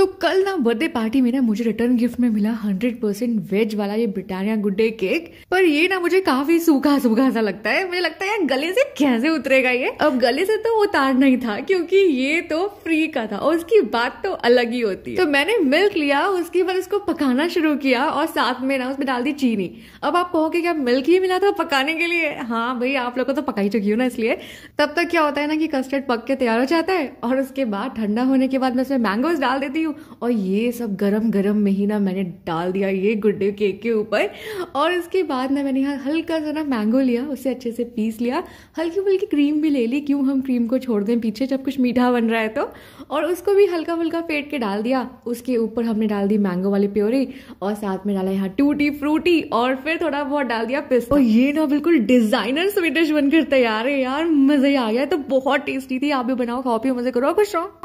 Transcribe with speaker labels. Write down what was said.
Speaker 1: तो कल ना बर्थडे पार्टी में ना मुझे रिटर्न गिफ्ट में मिला हंड्रेड परसेंट वेज वाला ये ब्रिटानिया गुड डे केक पर ये ना मुझे काफी सूखा सूखा सा लगता है मुझे लगता है यार गले से कैसे उतरेगा ये अब गले से तो उतार नहीं था क्योंकि ये तो फ्री का था और उसकी बात तो अलग ही होती है तो मैंने मिल्क लिया उसके बाद उसको पकाना शुरू किया और साथ में ना उसमें डाल दी चीनी अब आप कहोगे क्या मिल्क ही मिला था पकाने के लिए हाँ भाई आप लोग को तो पका ही चुकी हो ना इसलिए तब तक क्या होता है ना कि कस्टर्ड पक के तैयार हो जाता है और उसके बाद ठंडा होने के बाद मैं उसमें मैंगोज डाल देती हूँ हूँ और ये सब गरम गरम में ही ना मैंने डाल दिया ये गुड्डे केक के ऊपर और इसके बाद ना मैंने यहाँ हल्का सा ना मैंगो लिया उसे अच्छे से पीस लिया हल्की फुल्की क्रीम भी ले ली क्यों हम क्रीम को छोड़ दें पीछे जब कुछ मीठा बन रहा है तो और उसको भी हल्का फुल्का फेंट के डाल दिया उसके ऊपर हमने डाल दी मैंगो वाली प्योरी और साथ में डाला यहाँ टूटी फ्रूटी और फिर थोड़ा बहुत डाल दिया पिस्ता और ये ना बिल्कुल डिजाइनर स्वीट डिश बनकर तैयार है यार मजा ही आ गया तो बहुत टेस्टी थी आप भी बनाओ खाओ पियो मजे करो खुश रहो